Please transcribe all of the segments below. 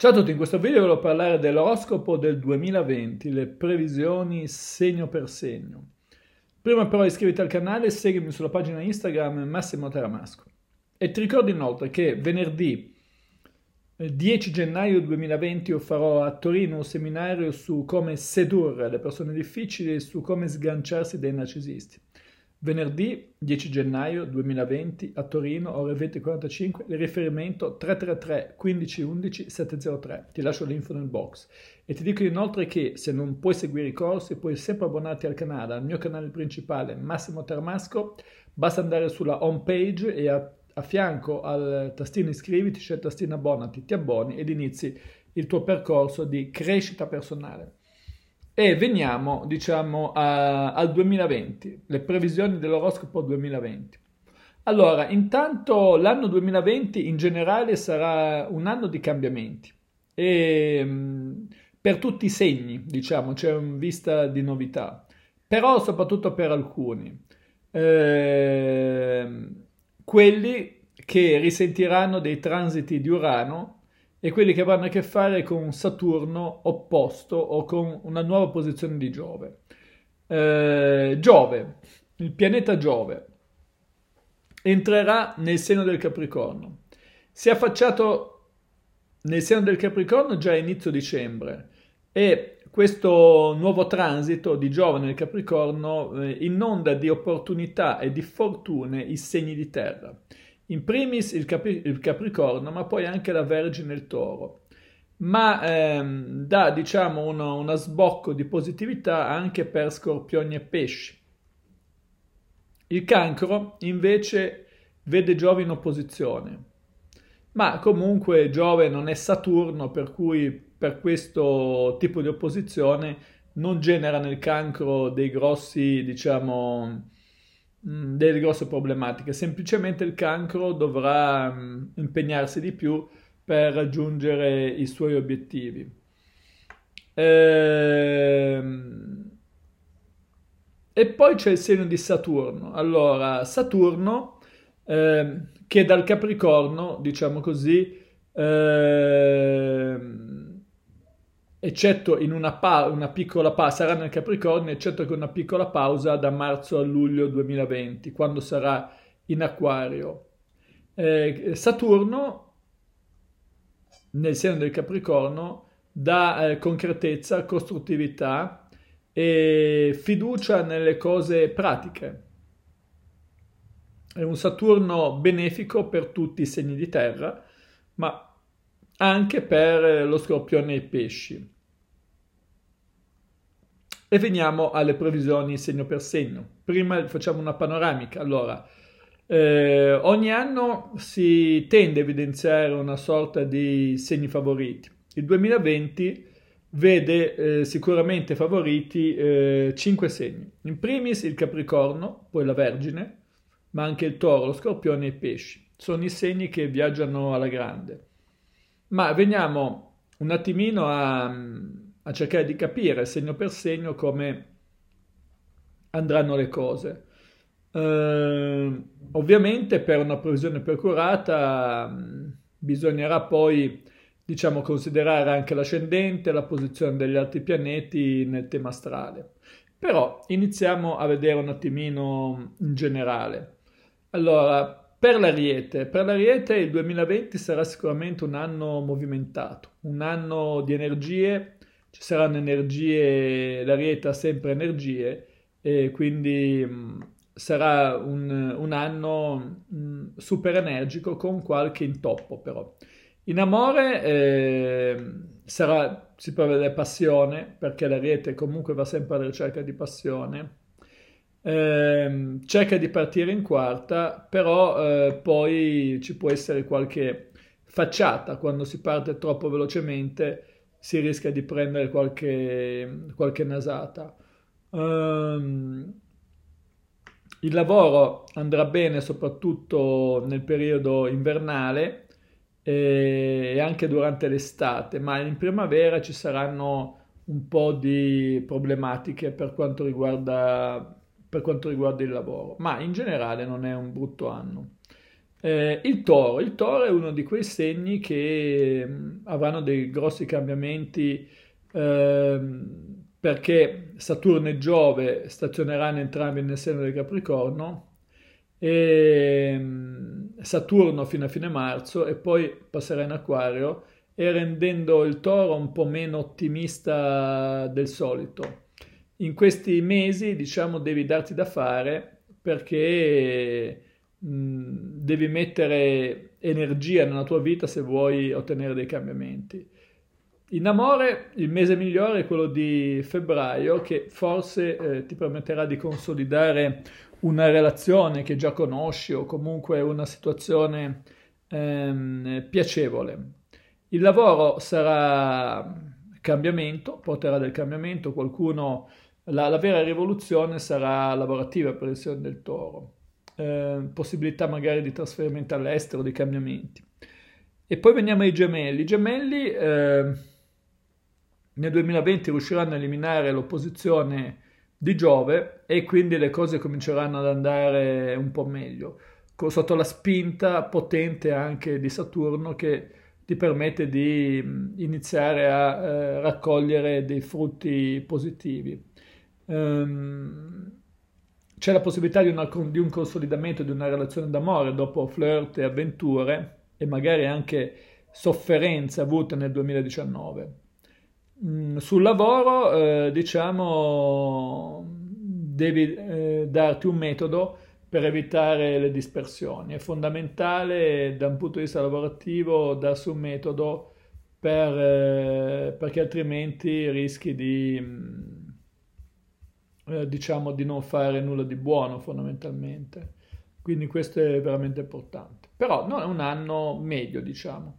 Ciao a tutti, in questo video voglio parlare dell'oroscopo del 2020, le previsioni segno per segno. Prima però iscriviti al canale e seguimi sulla pagina Instagram Massimo Taramasco. E ti ricordo inoltre che venerdì 10 eh, gennaio 2020 io farò a Torino un seminario su come sedurre le persone difficili e su come sganciarsi dai narcisisti. Venerdì 10 gennaio 2020 a Torino, ore 20.45, il riferimento 333 1511 703. Ti lascio l'info nel box. E ti dico inoltre che se non puoi seguire i corsi puoi sempre abbonarti al canale, al mio canale principale Massimo Termasco. Basta andare sulla home page e a, a fianco al tastino iscriviti c'è il tastino abbonati, ti abboni ed inizi il tuo percorso di crescita personale. E veniamo, diciamo, a, al 2020, le previsioni dell'oroscopo 2020. Allora, intanto l'anno 2020 in generale sarà un anno di cambiamenti e ehm, per tutti i segni, diciamo, c'è un vista di novità, però soprattutto per alcuni, eh, quelli che risentiranno dei transiti di Urano e quelli che avranno a che fare con Saturno opposto o con una nuova posizione di Giove. Eh, Giove, il pianeta Giove, entrerà nel seno del Capricorno. Si è affacciato nel seno del Capricorno già a inizio dicembre e questo nuovo transito di Giove nel Capricorno eh, inonda di opportunità e di fortune i segni di terra in primis il, Capri- il Capricorno, ma poi anche la Vergine e il Toro ma ehm, dà diciamo uno, una sbocco di positività anche per scorpioni e pesci. Il cancro invece vede Giove in opposizione, ma comunque Giove non è Saturno per cui per questo tipo di opposizione non genera nel cancro dei grossi diciamo Mm, delle grosse problematiche, semplicemente il cancro dovrà mm, impegnarsi di più per raggiungere i suoi obiettivi. Ehm, e poi c'è il segno di Saturno. Allora, Saturno eh, che dal Capricorno, diciamo così, eh, eccetto in una, pa- una piccola pausa, sarà nel Capricorno, eccetto che una piccola pausa da marzo a luglio 2020, quando sarà in Aquario. Eh, Saturno, nel seno del Capricorno, dà eh, concretezza, costruttività e fiducia nelle cose pratiche. È un Saturno benefico per tutti i segni di terra, ma anche per eh, lo scorpione e i pesci. E veniamo alle previsioni segno per segno. Prima facciamo una panoramica. Allora, eh, ogni anno si tende a evidenziare una sorta di segni favoriti. Il 2020 vede eh, sicuramente favoriti eh, 5 segni. In primis il Capricorno, poi la Vergine, ma anche il Toro, lo Scorpione e i Pesci. Sono i segni che viaggiano alla grande ma veniamo un attimino a, a cercare di capire segno per segno come andranno le cose. Eh, ovviamente per una previsione più accurata mm, bisognerà poi diciamo considerare anche l'ascendente, la posizione degli altri pianeti nel tema astrale. Però iniziamo a vedere un attimino in generale. Allora, per l'Ariete, per l'Ariete il 2020 sarà sicuramente un anno movimentato, un anno di energie, ci saranno energie, l'Ariete ha sempre energie e quindi mm, sarà un, un anno mm, super energico con qualche intoppo però. In amore eh, sarà, si prevede passione perché l'Ariete comunque va sempre alla ricerca di passione eh, cerca di partire in quarta, però eh, poi ci può essere qualche facciata quando si parte troppo velocemente si rischia di prendere qualche, qualche nasata. Um, il lavoro andrà bene soprattutto nel periodo invernale e anche durante l'estate, ma in primavera ci saranno un po' di problematiche per quanto riguarda per quanto riguarda il lavoro, ma in generale non è un brutto anno. Eh, il toro, il toro è uno di quei segni che mh, mm, avranno dei grossi cambiamenti eh, perché Saturno e Giove stazioneranno entrambi nel seno del Capricorno e mh, mm, Saturno fino a fine marzo e poi passerà in Aquario e rendendo il toro un po' meno ottimista del solito in questi mesi, diciamo, devi darti da fare perché devi mettere energia nella tua vita se vuoi ottenere dei cambiamenti. In amore il mese migliore è quello di febbraio che forse eh, ti permetterà di consolidare una relazione che già conosci o comunque una situazione ehm, piacevole. Il lavoro sarà cambiamento, porterà del cambiamento, qualcuno la, la vera rivoluzione sarà lavorativa per il Signore del Toro, eh, possibilità magari di trasferimento all'estero, di cambiamenti. E poi veniamo ai gemelli. I gemelli eh, nel 2020 riusciranno a eliminare l'opposizione di Giove e quindi le cose cominceranno ad andare un po' meglio, sotto la spinta potente anche di Saturno che ti permette di mm, iniziare a eh, raccogliere dei frutti positivi ehm, c'è la possibilità di, una, di, un consolidamento di una relazione d'amore dopo flirt e avventure e magari anche sofferenze avute nel 2019. Mm, sul lavoro, eh, diciamo, devi eh, darti un metodo per evitare le dispersioni. È fondamentale da un punto di vista lavorativo darsi un metodo per, eh, perché altrimenti rischi di mm, eh, diciamo di non fare nulla di buono fondamentalmente. Quindi questo è veramente importante. Però non è un anno medio, diciamo.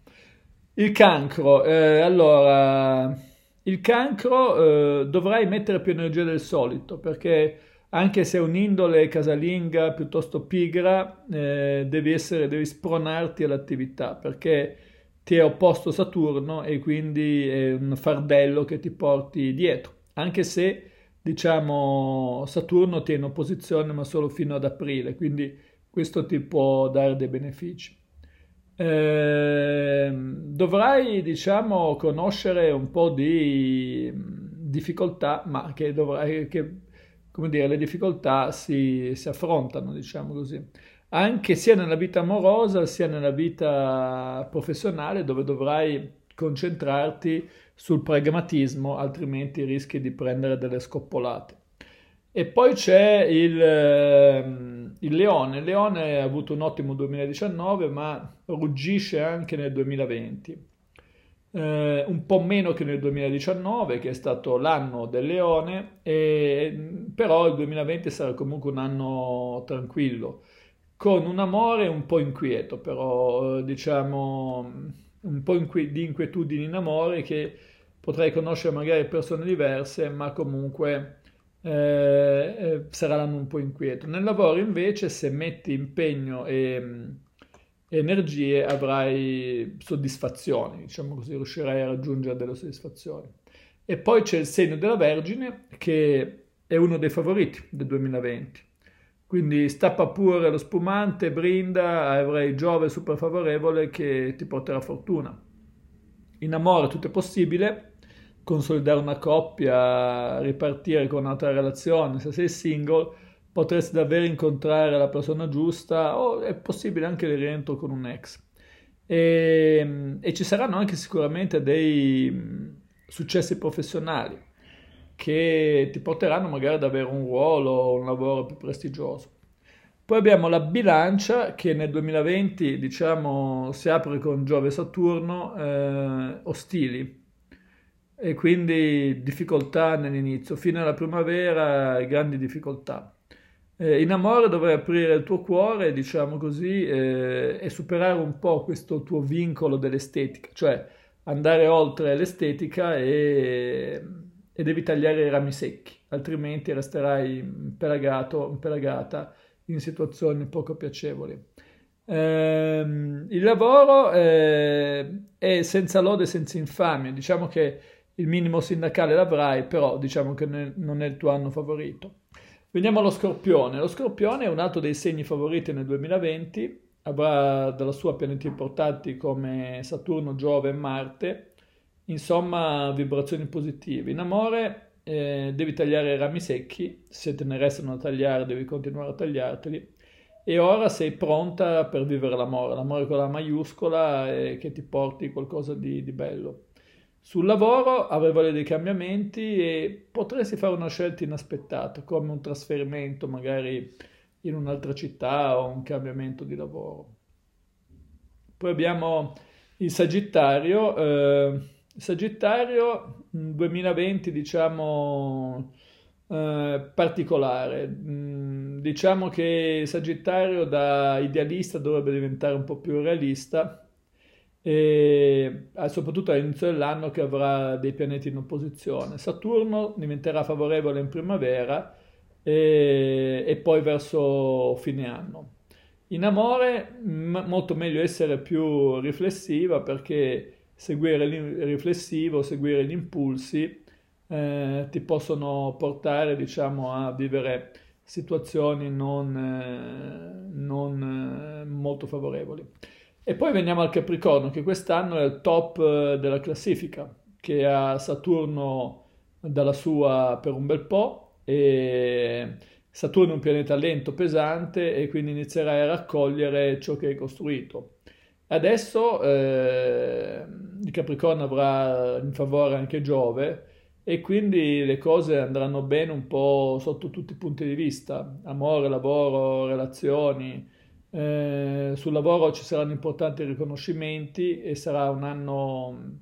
Il cancro, eh, allora, il cancro eh, dovrai mettere più energia del solito perché anche se è un'indole casalinga piuttosto pigra, eh, devi, essere, devi spronarti all'attività perché ti è opposto Saturno e quindi è un fardello che ti porti dietro, anche se diciamo, Saturno tiene opposizione ma solo fino ad aprile, quindi questo ti può dare dei benefici. Eh, dovrai, diciamo, conoscere un po' di difficoltà, ma che dovrai, che, come dire, le difficoltà si, si affrontano, diciamo così, anche sia nella vita amorosa sia nella vita professionale, dove dovrai concentrarti sul pragmatismo, altrimenti rischi di prendere delle scoppolate. E poi c'è il, ehm, il Leone. Il Leone ha avuto un ottimo 2019, ma ruggisce anche nel 2020. Eh, un po' meno che nel 2019, che è stato l'anno del Leone, e, però il 2020 sarà comunque un anno tranquillo, con un amore un po' inquieto, però eh, diciamo un po' inqui- di inquietudini in amore che potrei conoscere magari persone diverse, ma comunque eh, eh sarà un po' inquieto. Nel lavoro invece, se metti impegno e mh, energie, avrai soddisfazioni, diciamo così, riuscirai a raggiungere delle soddisfazioni. E poi c'è il segno della Vergine che è uno dei favoriti del 2020 quindi stappa pure lo spumante, brinda, avrai Giove super favorevole che ti porterà fortuna. In amore tutto è possibile, consolidare una coppia, ripartire con un'altra relazione, se sei single potresti davvero incontrare la persona giusta o è possibile anche il rientro con un ex. E, ehm, e ci saranno anche sicuramente dei mm, successi professionali che ti porteranno magari ad avere un ruolo, o un lavoro più prestigioso. Poi abbiamo la bilancia che nel 2020 diciamo, si apre con Giove e Saturno eh, ostili e quindi difficoltà nell'inizio, fino alla primavera grandi difficoltà. Eh, in amore dovrai aprire il tuo cuore, diciamo così, eh, e superare un po' questo tuo vincolo dell'estetica, cioè andare oltre l'estetica e e devi tagliare i rami secchi, altrimenti resterai impelagato, impelagata in situazioni poco piacevoli. Eh, il lavoro eh, è senza lode senza infamia, diciamo che il minimo sindacale l'avrai, però diciamo che non è il tuo anno favorito. Veniamo allo scorpione. Lo scorpione è un altro dei segni favoriti nel 2020, avrà dalla sua pianeti importanti come Saturno, Giove e Marte, Insomma, vibrazioni positive. In amore eh, devi tagliare i rami secchi, se te ne restano a tagliare devi continuare a tagliarteli e ora sei pronta per vivere l'amore, l'amore con la maiuscola eh, che ti porti qualcosa di, di bello. Sul lavoro avrei voglia dei cambiamenti e potresti fare una scelta inaspettata, come un trasferimento magari in un'altra città o un cambiamento di lavoro. Poi abbiamo il Sagittario. Eh, Sagittario 2020 mm, diciamo eh, particolare, mm, diciamo che Sagittario da idealista dovrebbe diventare un po' più realista e eh, soprattutto all'inizio dell'anno che avrà dei pianeti in opposizione. Saturno diventerà favorevole in primavera e, e poi verso fine anno. In amore m- molto meglio essere più riflessiva perché seguire il riflessivo, seguire gli impulsi, eh, ti possono portare diciamo, a vivere situazioni non, eh, non eh, molto favorevoli. E poi veniamo al Capricorno, che quest'anno è il top eh, della classifica, che ha Saturno dalla sua per un bel po' e Saturno è un pianeta lento, pesante e quindi inizierai a raccogliere ciò che hai costruito. Adesso eh, il Capricorno avrà in favore anche Giove e quindi le cose andranno bene un po' sotto tutti i punti di vista, amore, lavoro, relazioni. Eh, sul lavoro ci saranno importanti riconoscimenti e sarà un anno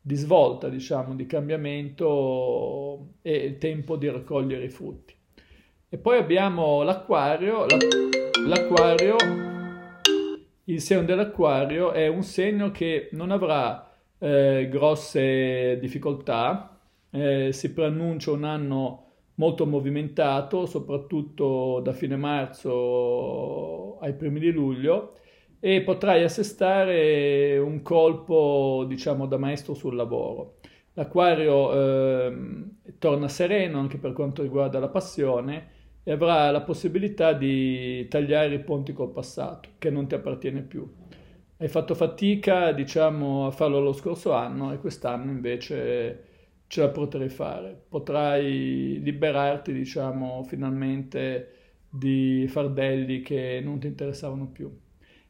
di svolta, diciamo, di cambiamento e il tempo di raccogliere i frutti. E poi abbiamo l'acquario, l'acquario il segno dell'acquario è un segno che non avrà eh, grosse difficoltà, eh, si preannuncia un anno molto movimentato, soprattutto da fine marzo ai primi di luglio, e potrai assestare un colpo, diciamo, da maestro sul lavoro. L'acquario eh, torna sereno anche per quanto riguarda la passione, e avrai la possibilità di tagliare i ponti col passato, che non ti appartiene più. Hai fatto fatica, diciamo, a farlo lo scorso anno e quest'anno invece ce la potrai fare. Potrai liberarti, diciamo, finalmente di fardelli che non ti interessavano più.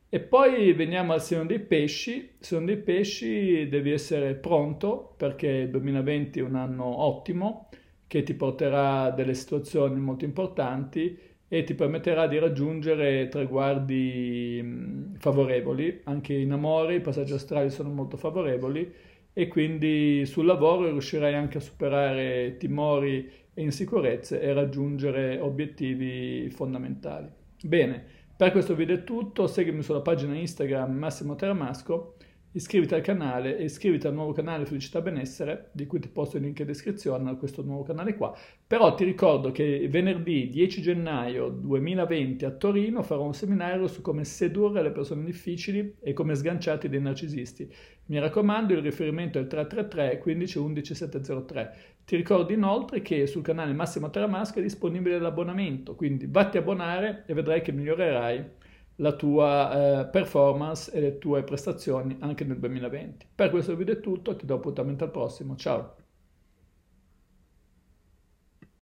E poi veniamo al seno dei pesci. Seno dei pesci devi essere pronto perché il 2020 è un anno ottimo che ti porterà a delle situazioni molto importanti e ti permetterà di raggiungere traguardi mm, favorevoli, anche in amore i passaggi astrali sono molto favorevoli e quindi sul lavoro riuscirai anche a superare timori e insicurezze e raggiungere obiettivi fondamentali. Bene, per questo video è tutto, seguimi sulla pagina Instagram Massimo Termasco iscriviti al canale e iscriviti al nuovo canale Felicità Benessere, di cui ti posto il link in descrizione a questo nuovo canale qua. Però ti ricordo che venerdì 10 gennaio 2020 a Torino farò un seminario su come sedurre le persone difficili e come sganciarti dai narcisisti. Mi raccomando, il riferimento è il 333 15 11 703. Ti ricordo inoltre che sul canale Massimo Taramasca è disponibile l'abbonamento, quindi vatti a abbonare e vedrai che migliorerai la tua eh, performance e le tue prestazioni anche nel 2020. Per questo video è tutto, ti do appuntamento al prossimo, ciao!